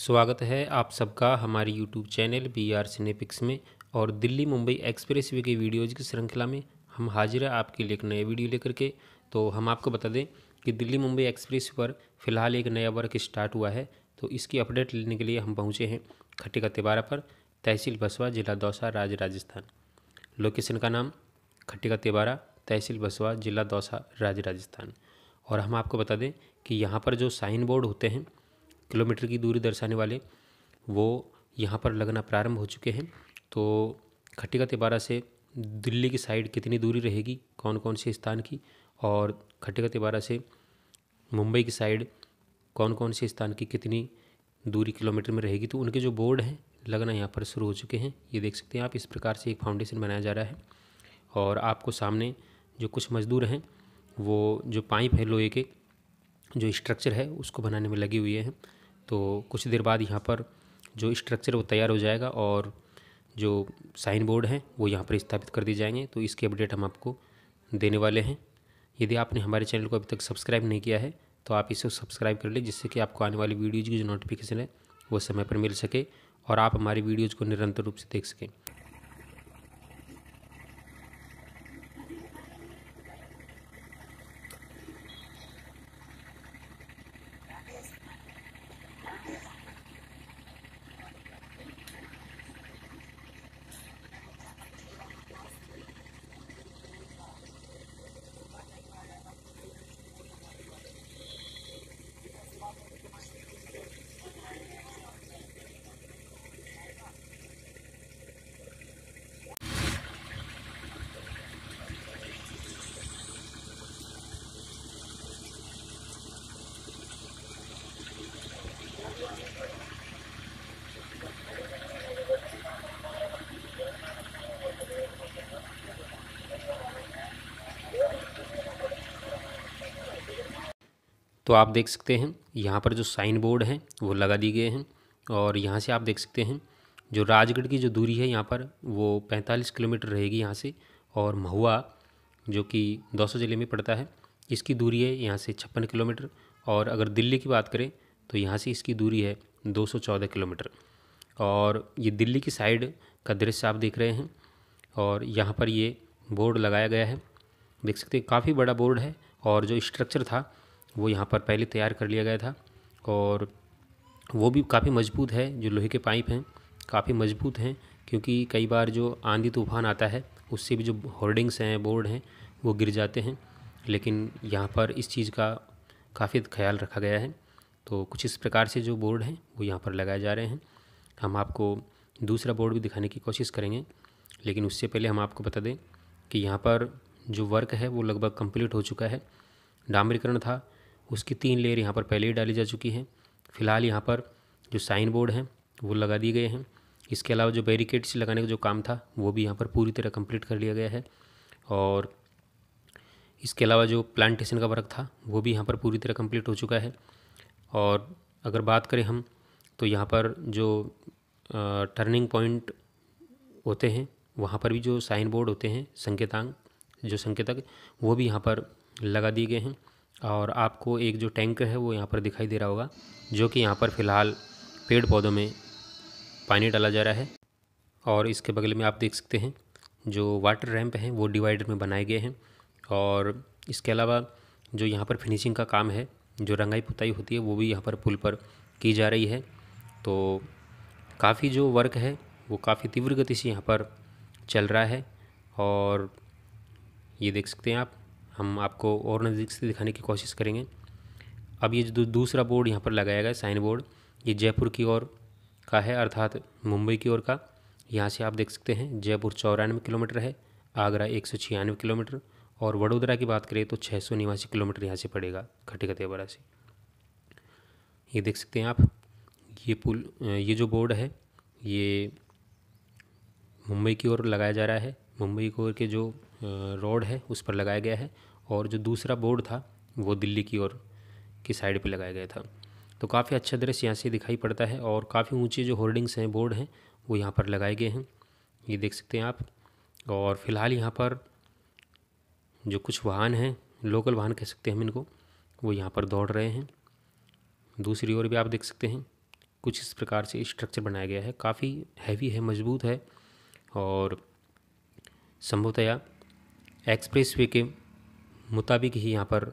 स्वागत है आप सबका हमारी YouTube channel B R Cinepix में और दिल्ली मुंबई एक्सप्रेस वे की वीडियोज़ की श्रृंखला में हम हाजिर है आपके लिए एक नए वीडियो लेकर के तो हम आपको बता दें कि दिल्ली मुंबई एक्सप्रेस पर फिलहाल एक नया वर्क स्टार्ट हुआ है तो इसकी अपडेट लेने के लिए हम पहुँचे हैं खट्टिका का तिबारा पर तहसील बसवा जिला दौसा राज्य राजस्थान लोकेशन का नाम खट्टिका का तिबारा तहसील बसवा जिला दौसा राज्य राजस्थान और हम आपको बता दें कि यहाँ पर जो साइन बोर्ड होते हैं किलोमीटर की दूरी दर्शाने वाले वो यहाँ पर लगना प्रारंभ हो चुके हैं तो खटिका तिबारा से दिल्ली की साइड कितनी दूरी रहेगी कौन कौन से स्थान की और खटिका तिबारा से मुंबई की साइड कौन कौन से स्थान की कितनी दूरी किलोमीटर में रहेगी तो उनके जो बोर्ड हैं लगना यहाँ पर शुरू हो चुके हैं ये देख सकते हैं आप इस प्रकार से एक फाउंडेशन बनाया जा रहा है और आपको सामने जो कुछ मजदूर हैं वो जो पाइप है लोहे के जो स्ट्रक्चर है उसको बनाने में लगे हुए हैं तो कुछ देर बाद यहाँ पर जो स्ट्रक्चर वो तैयार हो जाएगा और जो साइन बोर्ड हैं वो यहाँ पर स्थापित कर दिए जाएंगे तो इसके अपडेट हम आपको देने वाले हैं यदि आपने हमारे चैनल को अभी तक सब्सक्राइब नहीं किया है तो आप इसे सब्सक्राइब कर लें जिससे कि आपको आने वाली वीडियोज़ की जो नोटिफिकेशन है वो समय पर मिल सके और आप हमारी वीडियोज़ को निरंतर रूप से देख सकें तो आप देख सकते हैं यहाँ पर जो साइन बोर्ड हैं वो लगा दिए गए हैं और यहाँ से आप देख सकते हैं जो राजगढ़ की जो दूरी है यहाँ पर वो 45 किलोमीटर रहेगी यहाँ से और महुआ जो कि दौसा ज़िले में पड़ता है इसकी दूरी है यहाँ से छप्पन किलोमीटर और अगर दिल्ली की बात करें तो यहाँ से इसकी दूरी है चौदह किलोमीटर और ये दिल्ली की साइड का दृश्य आप देख रहे हैं और यहाँ पर ये बोर्ड लगाया गया है देख सकते हैं काफ़ी बड़ा बोर्ड है और जो स्ट्रक्चर था वो यहाँ पर पहले तैयार कर लिया गया था और वो भी काफ़ी मजबूत है जो लोहे के पाइप हैं काफ़ी मजबूत हैं क्योंकि कई बार जो आंधी तूफान आता है उससे भी जो होर्डिंग्स हैं बोर्ड हैं वो गिर जाते हैं लेकिन यहाँ पर इस चीज़ का काफ़ी ख्याल रखा गया है तो कुछ इस प्रकार से जो बोर्ड हैं वो यहाँ पर लगाए जा रहे हैं हम आपको दूसरा बोर्ड भी दिखाने की कोशिश करेंगे लेकिन उससे पहले हम आपको बता दें कि यहाँ पर जो वर्क है वो लगभग कंप्लीट हो चुका है डामरीकरण था उसकी तीन लेयर यहाँ पर पहले ही डाली जा चुकी हैं फिलहाल यहाँ पर जो साइन बोर्ड हैं वो लगा दिए गए हैं इसके अलावा जो बैरिकेड्स लगाने का जो काम था वो भी यहाँ पर पूरी तरह कंप्लीट कर लिया गया है और इसके अलावा जो प्लांटेशन का वर्क था वो भी यहाँ पर पूरी तरह कंप्लीट हो चुका है और अगर बात करें हम तो यहाँ पर जो टर्निंग पॉइंट होते हैं वहाँ पर भी जो साइन बोर्ड होते हैं संकेतांक जो संकेतक वो भी यहाँ पर लगा दिए गए हैं और आपको एक जो टैंक है वो यहाँ पर दिखाई दे रहा होगा जो कि यहाँ पर फ़िलहाल पेड़ पौधों में पानी डाला जा रहा है और इसके बगल में आप देख सकते हैं जो वाटर रैम्प हैं वो डिवाइडर में बनाए गए हैं और इसके अलावा जो यहाँ पर फिनिशिंग का काम है जो रंगाई पुताई होती है वो भी यहाँ पर पुल पर की जा रही है तो काफ़ी जो वर्क है वो काफ़ी तीव्र गति से यहाँ पर चल रहा है और ये देख सकते हैं आप हम आपको और नज़दीक से दिखाने की कोशिश करेंगे अब ये जो दूसरा बोर्ड यहाँ पर लगाया गया साइन बोर्ड ये जयपुर की ओर का है अर्थात मुंबई की ओर का यहाँ से आप देख सकते हैं जयपुर चौरानवे किलोमीटर है आगरा एक सौ छियानवे किलोमीटर और वडोदरा की बात करें तो छः सौ निवासी किलोमीटर यहाँ से पड़ेगा खटे खतेवाड़ा से ये देख सकते हैं आप ये पुल ये जो बोर्ड है ये मुंबई की ओर लगाया जा रहा है मुंबई की ओर के जो रोड है उस पर लगाया गया है और जो दूसरा बोर्ड था वो दिल्ली की ओर की साइड पे लगाया गया था तो काफ़ी अच्छा दृश्य यहाँ से दिखाई पड़ता है और काफ़ी ऊंचे जो होर्डिंग्स हैं बोर्ड हैं वो यहाँ पर लगाए गए हैं ये देख सकते हैं आप और फिलहाल यहाँ पर जो कुछ वाहन हैं लोकल वाहन कह सकते हैं हम इनको वो यहाँ पर दौड़ रहे हैं दूसरी ओर भी आप देख सकते हैं कुछ इस प्रकार से स्ट्रक्चर बनाया गया है काफ़ी हैवी है मजबूत है और संभवतया एक्सप्रेस वे के मुताबिक ही यहाँ पर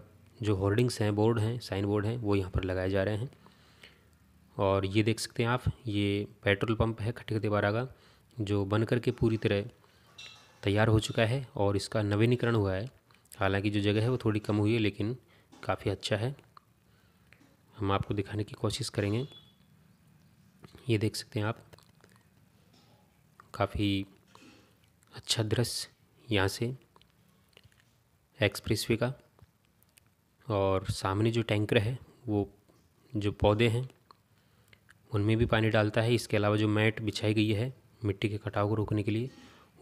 जो होर्डिंग्स हैं बोर्ड हैं साइन बोर्ड हैं वो यहाँ पर लगाए जा रहे हैं और ये देख सकते हैं आप ये पेट्रोल पंप है दीवारा का जो बन कर के पूरी तरह तैयार हो चुका है और इसका नवीनीकरण हुआ है हालांकि जो जगह है वो थोड़ी कम हुई है लेकिन काफ़ी अच्छा है हम आपको दिखाने की कोशिश करेंगे ये देख सकते हैं आप काफ़ी अच्छा दृश्य यहाँ से वे का और सामने जो टैंकर है वो जो पौधे हैं उनमें भी पानी डालता है इसके अलावा जो मैट बिछाई गई है मिट्टी के कटाव को रोकने के लिए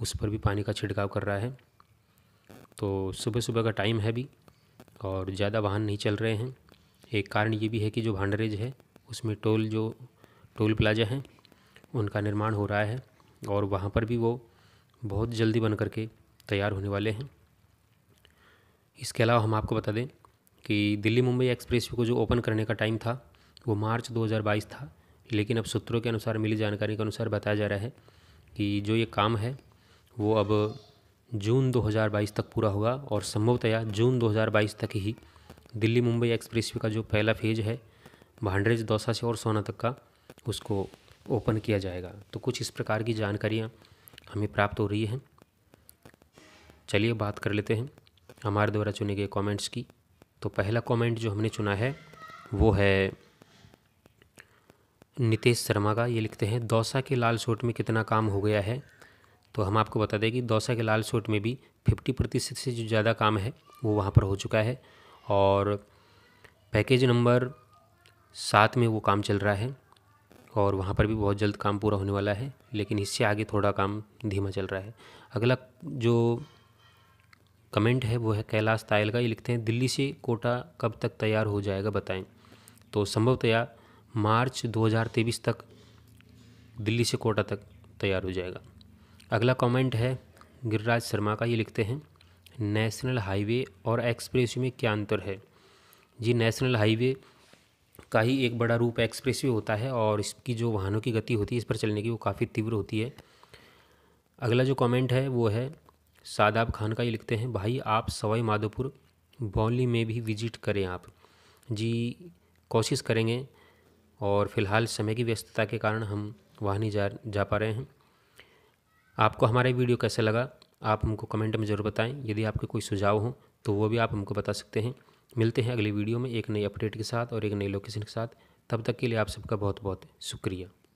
उस पर भी पानी का छिड़काव कर रहा है तो सुबह सुबह का टाइम है भी और ज़्यादा वाहन नहीं चल रहे हैं एक कारण ये भी है कि जो भांडरेज है उसमें टोल जो टोल प्लाजा हैं उनका निर्माण हो रहा है और वहाँ पर भी वो बहुत जल्दी बन करके तैयार होने वाले हैं इसके अलावा हम आपको बता दें कि दिल्ली मुंबई एक्सप्रेस को जो ओपन करने का टाइम था वो मार्च 2022 था लेकिन अब सूत्रों के अनुसार मिली जानकारी के अनुसार बताया जा रहा है कि जो ये काम है वो अब जून 2022 तक पूरा होगा और संभवतया जून 2022 तक ही दिल्ली मुंबई एक्सप्रेस का जो पहला फेज है भांडरेज दौसा से और सोना तक का उसको ओपन किया जाएगा तो कुछ इस प्रकार की जानकारियाँ हमें प्राप्त हो रही हैं चलिए बात कर लेते हैं हमारे द्वारा चुने गए कमेंट्स की तो पहला कमेंट जो हमने चुना है वो है नितेश शर्मा का ये लिखते हैं दौसा के लाल सोट में कितना काम हो गया है तो हम आपको बता दें कि दौसा के लाल सोट में भी फिफ्टी प्रतिशत से जो ज़्यादा काम है वो वहाँ पर हो चुका है और पैकेज नंबर सात में वो काम चल रहा है और वहाँ पर भी बहुत जल्द काम पूरा होने वाला है लेकिन इससे आगे थोड़ा काम धीमा चल रहा है अगला जो कमेंट है वो है कैलाश तायल का ये लिखते हैं दिल्ली से कोटा कब तक तैयार हो जाएगा बताएं तो संभवतया मार्च 2023 तक दिल्ली से कोटा तक तैयार हो जाएगा अगला कमेंट है गिरिराज शर्मा का ये लिखते हैं नेशनल हाईवे और एक्सप्रेस में क्या अंतर है जी नेशनल हाईवे का ही एक बड़ा रूप एक्सप्रेस वे होता है और इसकी जो वाहनों की गति होती है इस पर चलने की वो काफ़ी तीव्र होती है अगला जो कमेंट है वो है शादाब खान का ये लिखते हैं भाई आप सवाई माधोपुर बौली में भी विजिट करें आप जी कोशिश करेंगे और फिलहाल समय की व्यस्तता के कारण हम वहाँ नहीं जा जा पा रहे हैं आपको हमारा वीडियो कैसा लगा आप हमको कमेंट में ज़रूर बताएं यदि आपके कोई सुझाव हो तो वो भी आप हमको बता सकते हैं मिलते हैं अगले वीडियो में एक नई अपडेट के साथ और एक नई लोकेशन के साथ तब तक के लिए आप सबका बहुत बहुत शुक्रिया